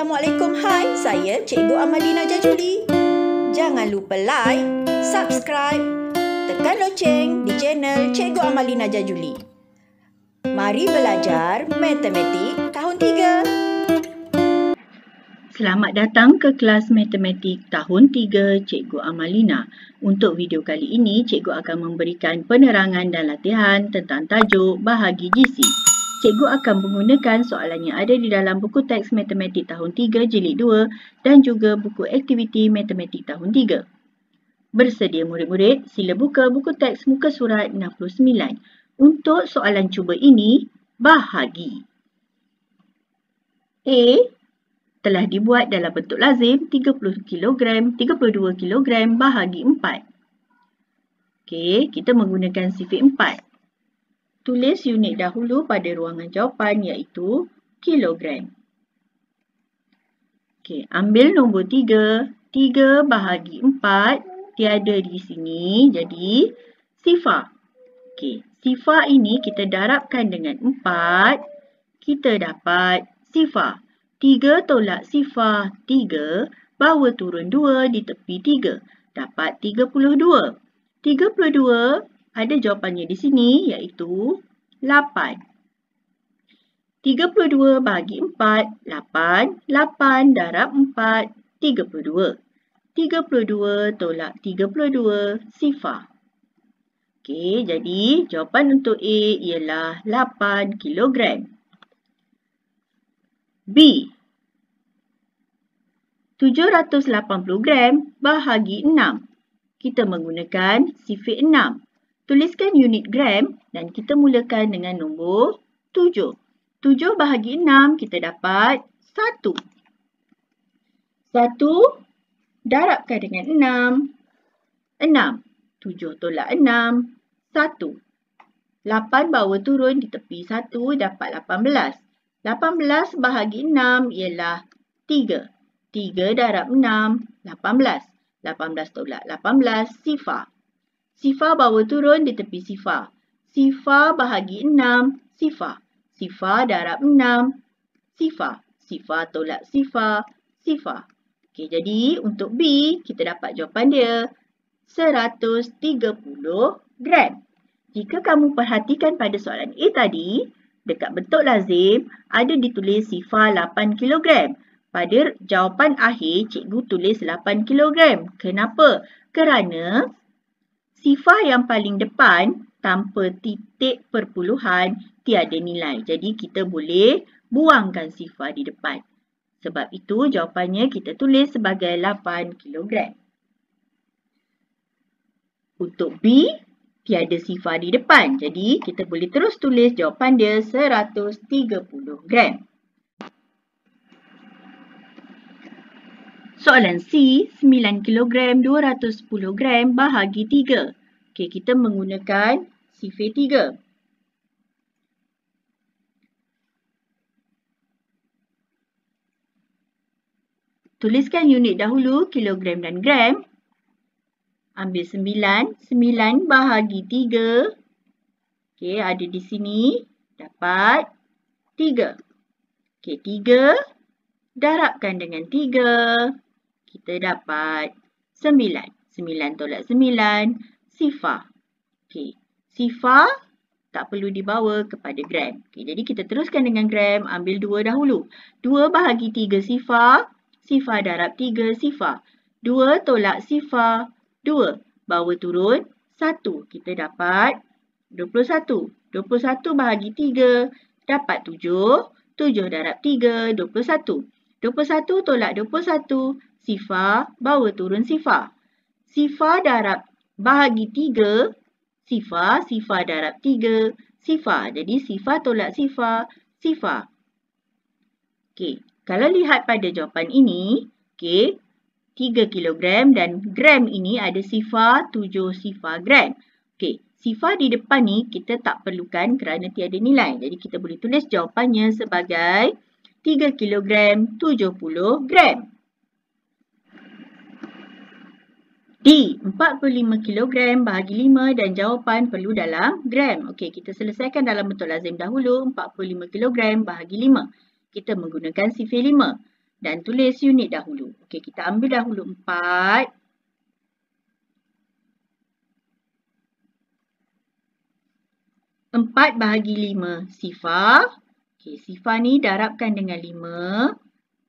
Assalamualaikum, hai. Saya Cikgu Amalina Jajuli. Jangan lupa like, subscribe, tekan loceng di channel Cikgu Amalina Jajuli. Mari belajar matematik tahun 3. Selamat datang ke kelas matematik tahun 3 Cikgu Amalina. Untuk video kali ini, Cikgu akan memberikan penerangan dan latihan tentang tajuk bahagi jisim cikgu akan menggunakan soalan yang ada di dalam buku teks matematik tahun 3 jilid 2 dan juga buku aktiviti matematik tahun 3. Bersedia murid-murid, sila buka buku teks muka surat 69. Untuk soalan cuba ini, bahagi. A. Telah dibuat dalam bentuk lazim 30 kg, 32 kg bahagi 4. Okey, kita menggunakan sifat 4. Tulis unit dahulu pada ruangan jawapan iaitu kilogram. Okey, ambil nombor 3. 3 bahagi 4 tiada di sini. Jadi, sifar. Okey, sifar ini kita darabkan dengan 4. Kita dapat sifar. 3 tolak sifar 3 bawa turun 2 di tepi 3. Dapat 32. 32 ada jawapannya di sini iaitu 8. 32 bagi 4, 8. 8 darab 4, 32. 32 tolak 32, sifar. Okey, jadi jawapan untuk A ialah 8 kilogram. B. 780 gram bahagi 6. Kita menggunakan sifir 6. Tuliskan unit gram dan kita mulakan dengan nombor 7. 7 bahagi 6 kita dapat 1. 1 darabkan dengan 6. 6. 7 tolak 6. 1. 8 bawa turun di tepi 1 dapat 18. 18 bahagi 6 ialah 3. 3 darab 6, 18. 18 tolak 18, sifar. Sifar bawah turun di tepi sifar. Sifar bahagi enam. sifar. Sifar darab enam. sifar. Sifar tolak sifar, sifar. Okey, jadi untuk B, kita dapat jawapan dia 130 gram. Jika kamu perhatikan pada soalan A tadi, dekat bentuk lazim ada ditulis sifar 8 kilogram. Pada jawapan akhir, cikgu tulis 8 kilogram. Kenapa? Kerana sifar yang paling depan tanpa titik perpuluhan tiada nilai. Jadi kita boleh buangkan sifar di depan. Sebab itu jawapannya kita tulis sebagai 8 kilogram. Untuk B, tiada sifar di depan. Jadi kita boleh terus tulis jawapan dia 130 gram. Soalan C, 9 kg 210 gram bahagi 3. Okey, kita menggunakan sifir 3. Tuliskan unit dahulu, kilogram dan gram. Ambil 9, 9 bahagi 3. Okey, ada di sini, dapat 3. Okey, 3, darabkan dengan 3 kita dapat 9. 9 tolak 9, sifar. Okey, sifar tak perlu dibawa kepada gram. Okay, jadi kita teruskan dengan gram, ambil 2 dahulu. 2 bahagi 3 sifar, sifar darab 3 sifar. 2 tolak sifar, 2. Bawa turun, 1. Kita dapat 21. 21 bahagi 3, dapat 7. 7 darab 3, 21. 21 tolak 21, 21 sifa, bawa turun sifa. Sifa darab bahagi tiga, sifa, sifa darab tiga, sifa. Jadi sifa tolak sifa, sifa. Okey, kalau lihat pada jawapan ini, okey, tiga kilogram dan gram ini ada sifa tujuh sifa gram. Okey, sifa di depan ni kita tak perlukan kerana tiada nilai. Jadi kita boleh tulis jawapannya sebagai 3 kilogram 70 gram. D, 45 kg bahagi 5 dan jawapan perlu dalam gram. Okey, kita selesaikan dalam bentuk lazim dahulu, 45 kg bahagi 5. Kita menggunakan sifir 5 dan tulis unit dahulu. Okey, kita ambil dahulu 4. Empat bahagi lima sifar. Okey, sifar ni darabkan dengan lima.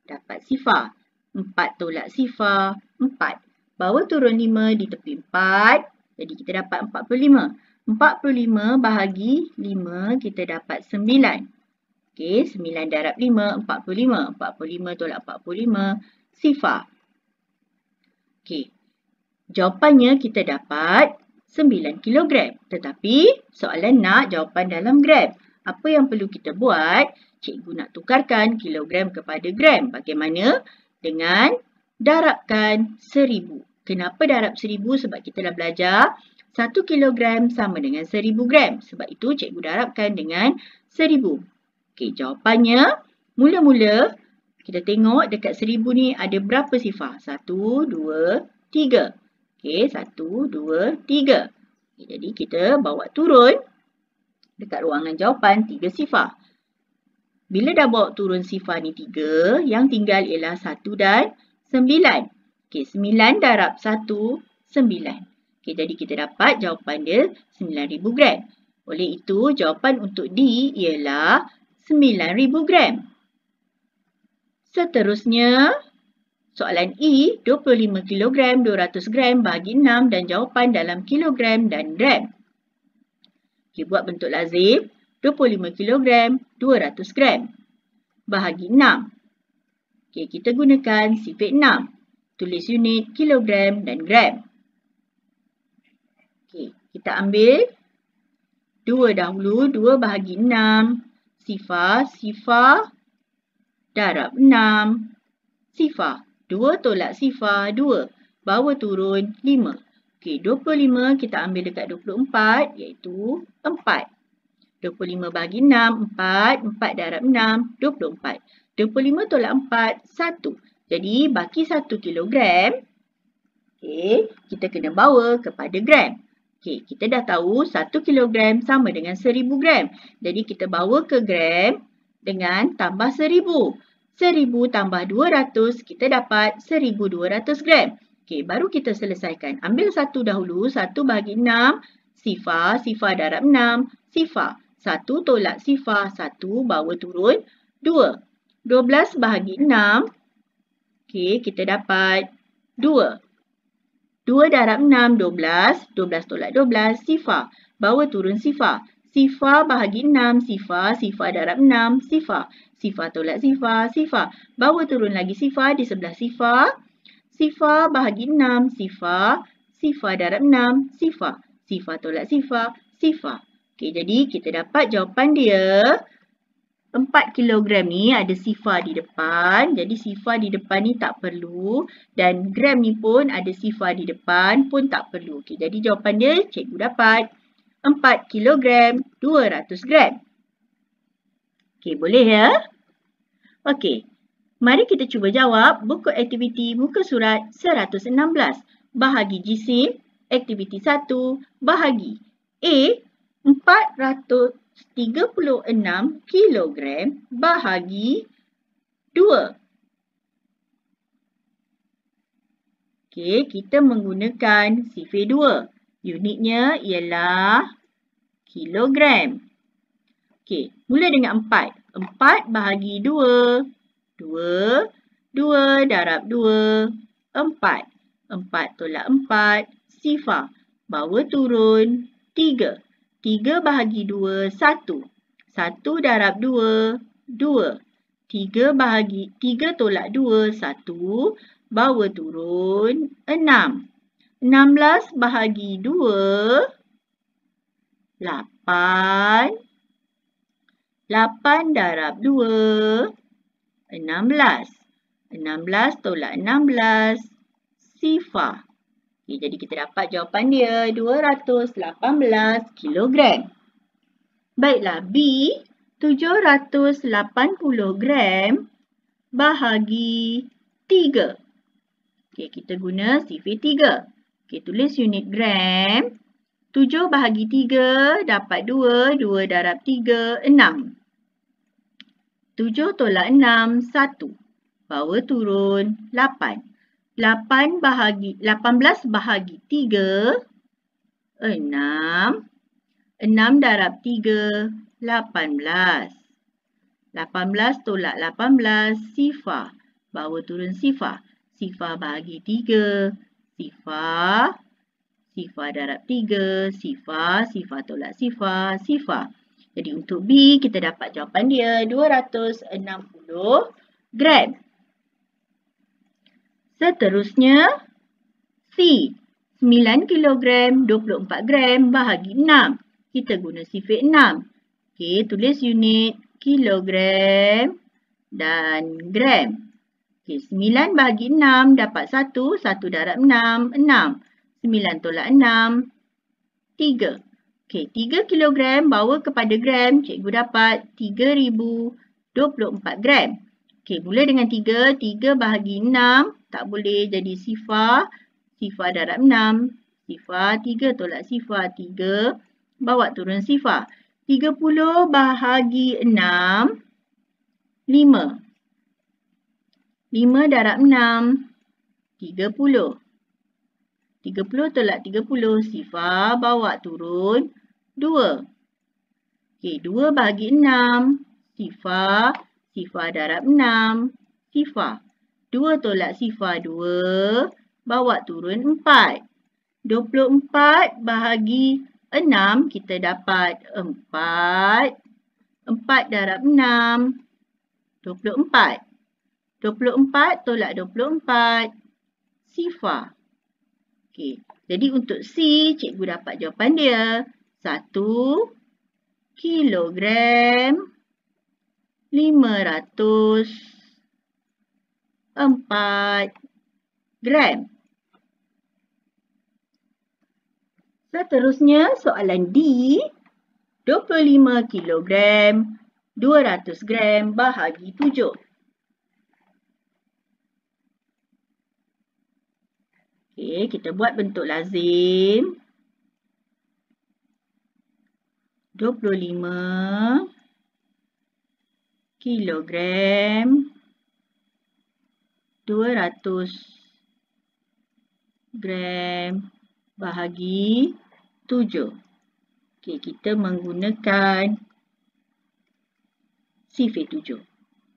Dapat sifar. Empat tolak sifar. Empat. Bawah turun 5 di tepi 4. Jadi kita dapat 45. 45 bahagi 5 kita dapat 9. Okey, 9 darab 5, 45. 45 tolak 45, sifar. Okey, jawapannya kita dapat 9 kilogram. Tetapi soalan nak jawapan dalam gram. Apa yang perlu kita buat? Cikgu nak tukarkan kilogram kepada gram. Bagaimana? Dengan darabkan seribu. Kenapa darab seribu? Sebab kita dah belajar satu kilogram sama dengan seribu gram. Sebab itu cikgu darabkan dengan seribu. Okey, jawapannya mula-mula kita tengok dekat seribu ni ada berapa sifar? Satu, dua, tiga. Okey, satu, dua, tiga. Okay, jadi kita bawa turun dekat ruangan jawapan tiga sifar. Bila dah bawa turun sifar ni 3, yang tinggal ialah satu dan sembilan. Okey, 9 darab 1, 9. Okey, jadi kita dapat jawapan dia 9,000 gram. Oleh itu, jawapan untuk D ialah 9,000 gram. Seterusnya, soalan E, 25 kilogram, 200 gram bagi 6 dan jawapan dalam kilogram dan gram. Okey, buat bentuk lazim. 25 kilogram, 200 gram. Bahagi 6. Okey, kita gunakan sifat 6. Tulis unit, kilogram dan gram. Okey, kita ambil dua dahulu, dua bahagi enam Sifar, sifar, darab enam Sifar, dua tolak sifar, dua Bawa turun, 5. Okey, lima kita ambil dekat dua puluh empat iaitu empat. Dua puluh lima bahagi enam empat empat darab enam dua puluh empat dua puluh lima tolak empat satu. Jadi, baki 1 kilogram, okay, kita kena bawa kepada gram. Okay, kita dah tahu 1 kilogram sama dengan 1000 gram. Jadi, kita bawa ke gram dengan tambah 1000. 1000 tambah 200, kita dapat 1200 gram. Okay, baru kita selesaikan. Ambil 1 dahulu, 1 bahagi 6, sifar, sifar darab 6, sifar. 1 tolak sifar, 1 bawa turun, 2. 12 bahagi 6, 2. Okey, kita dapat 2. 2 darab 6, 12. 12 tolak 12, sifar. Bawa turun sifar. Sifar bahagi 6, sifar. Sifar darab 6, sifar. Sifar tolak sifar, sifar. Bawa turun lagi sifar di sebelah sifar. Sifar bahagi 6, sifar. Sifar darab 6, sifar. Sifar tolak sifar, sifar. Okey, jadi kita dapat jawapan dia. Empat kilogram ni ada sifar di depan. Jadi sifar di depan ni tak perlu. Dan gram ni pun ada sifar di depan pun tak perlu. Okay, jadi jawapan dia cikgu dapat 4 kilogram ratus gram. Okey, boleh ya? Okey, mari kita cuba jawab buku aktiviti muka surat 116. Bahagi jisim, aktiviti 1, bahagi A, 400, 36 kilogram bahagi 2. Okey, kita menggunakan sifir 2. Unitnya ialah kilogram. Okey, mula dengan 4. 4 bahagi 2. 2, 2 darab 2, 4. 4 tolak 4, sifar. Bawa turun 3. 3. 3 bahagi 2, 1. 1 darab 2, 2. 3 bahagi 3 tolak 2, 1. Bawa turun, 6. 16 bahagi 2, 8. 8 darab 2, 16. 16 tolak 16, sifar. Okay, jadi kita dapat jawapan dia 218 kilogram. Baiklah B 780 gram bahagi 3. Okey, kita guna CV 3. Okey, tulis unit gram. 7 bahagi 3 dapat 2, 2 darab 3, 6. 7 tolak 6, 1. Bawa turun 8. 8 bahagi 18 bahagi 3 6 6 darab 3 18 18 tolak 18 sifar bawa turun sifar sifar bahagi 3 sifar sifar darab 3 sifar sifar tolak sifar sifar jadi untuk B kita dapat jawapan dia 260 gram Seterusnya, C. 9 kg 24 gram bahagi 6. Kita guna sifat 6. Okey, tulis unit kilogram dan gram. Okey, 9 bahagi 6 dapat 1, 1 darab 6, 6. 9 tolak 6, 3. Okey, 3 kilogram bawa kepada gram, cikgu dapat 3,024 gram. Okey, mula dengan 3. 3 bahagi 6. Tak boleh jadi sifar. Sifar darab 6. Sifar 3 tolak sifar 3. Bawa turun sifar. 30 bahagi 6. 5. 5 darab 6. 30. 30 tolak 30. Sifar bawa turun 2. Okey, 2 bahagi 6. Sifar sifar darab 6. Sifar. 2 tolak sifar 2. Bawa turun 4. 24 bahagi 6 kita dapat 4. 4 darab 6. 24. 24 tolak 24. Sifar. Okey. Jadi untuk C, cikgu dapat jawapan dia. 1 kilogram. kilogram. 504 gram. Seterusnya, soalan D, 25 kilogram, 200 gram bahagi 7. Okay, kita buat bentuk lazim. 25 kilogram kilogram 200 gram bahagi 7. Okey, kita menggunakan sifir 7.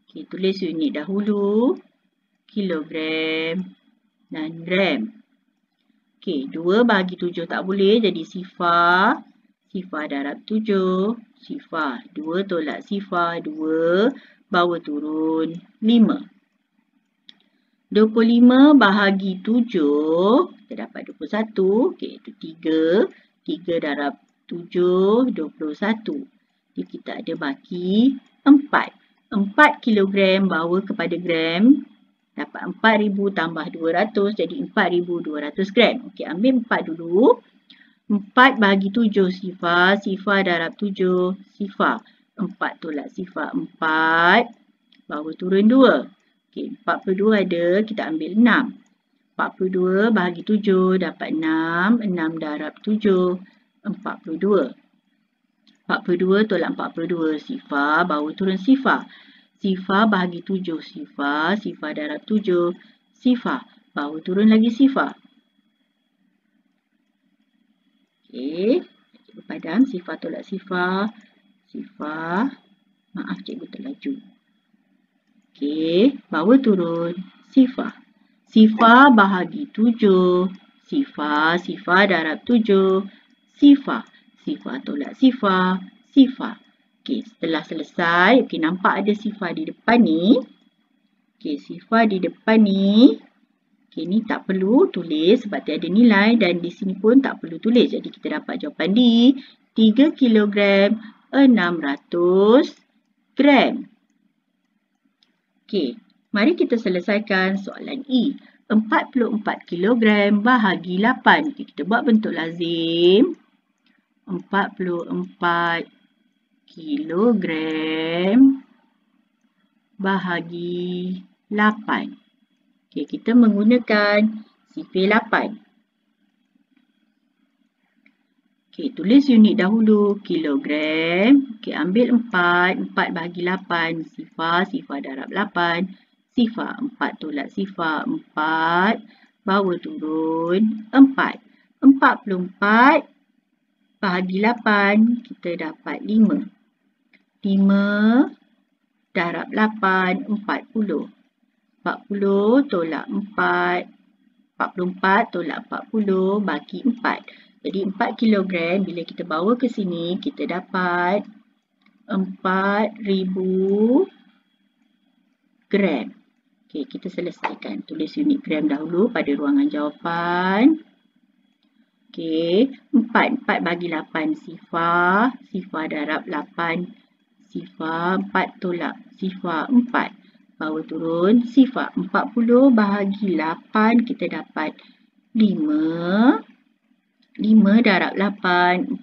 Okey, tulis unit dahulu. Kilogram dan gram. Okey, 2 bahagi 7 tak boleh jadi sifar sifar darab 7, sifar 2 tolak sifar 2, bawa turun 5. 25 bahagi 7, kita dapat 21, iaitu itu 3, 3 darab 7, 21. Jadi kita ada baki 4. 4 kilogram bawa kepada gram, dapat 4,000 tambah 200, jadi 4,200 gram. Okey, ambil 4 dulu. 4 bagi 7 sifar. Sifar darab 7 sifar. 4 tolak sifar 4. Baru turun 2. Okey, 42 ada, kita ambil 6. 42 bahagi 7 dapat 6. 6 darab 7, 42. 42 tolak 42 sifar, baru turun sifar. Sifar bahagi 7 sifar, sifar darab 7 sifar. Baru turun lagi sifar. Cikgu padam. Sifar tolak sifar. Sifar. Maaf cikgu terlaju. Okey. Bawa turun. Sifar. Sifar bahagi tujuh. Sifar. Sifar darab tujuh. Sifar. Sifar tolak sifar. Sifar. Okey. Setelah selesai. Okey. Nampak ada sifar di depan ni. Okey. Sifar di depan ni. Okay, ni tak perlu tulis sebab ada nilai dan di sini pun tak perlu tulis. Jadi kita dapat jawapan D, 3 kg 600 gram. Okay, mari kita selesaikan soalan E. 44 kg bahagi 8. Okay, kita buat bentuk lazim. 44 kg bahagi 8. Okey, kita menggunakan sifir 8. Okey, tulis unit dahulu kilogram. Okey, ambil 4, 4 bahagi 8 sifar, sifar darab 8, sifar 4 tolak sifar 4, bawa turun 4. 44 bahagi 8 kita dapat 5. 5 darab 8 40. 40 tolak 4. 44 tolak 40 bagi 4. Jadi 4 kilogram bila kita bawa ke sini kita dapat 4000 gram. Okay, kita selesaikan. Tulis unit gram dahulu pada ruangan jawapan. Okay, 4 4 bagi 8 sifar, sifar darab 8 sifar 4 tolak sifar 4 bawa turun sifat 40 bahagi 8 kita dapat 5 5 darab 8 40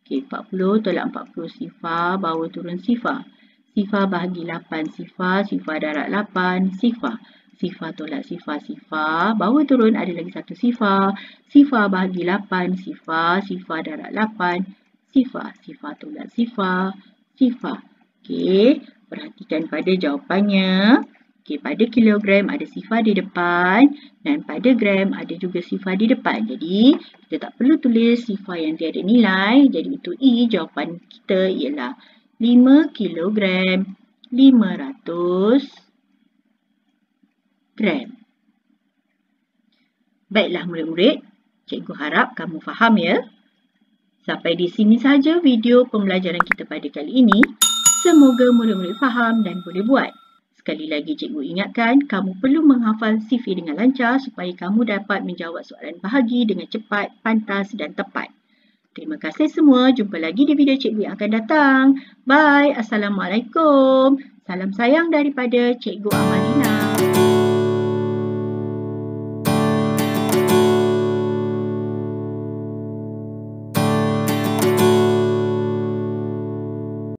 okey 40 tolak 40 sifar bawa turun sifar sifar bahagi 8 sifar sifar darab 8 sifar sifar tolak sifar sifar bawa turun ada lagi satu sifar sifar bahagi 8 sifar sifar darab 8 sifar sifar tolak sifar sifar okey Perhatikan pada jawapannya. Okey, pada kilogram ada sifar di depan dan pada gram ada juga sifar di depan. Jadi, kita tak perlu tulis sifar yang tiada nilai. Jadi, itu i. E, jawapan kita ialah 5 kilogram 500 gram. Baiklah, murid-murid. Cikgu harap kamu faham ya. Sampai di sini saja video pembelajaran kita pada kali ini. Semoga murid-murid faham dan boleh buat. Sekali lagi cikgu ingatkan, kamu perlu menghafal CV dengan lancar supaya kamu dapat menjawab soalan bahagi dengan cepat, pantas dan tepat. Terima kasih semua. Jumpa lagi di video cikgu yang akan datang. Bye. Assalamualaikum. Salam sayang daripada Cikgu Amalina. Musik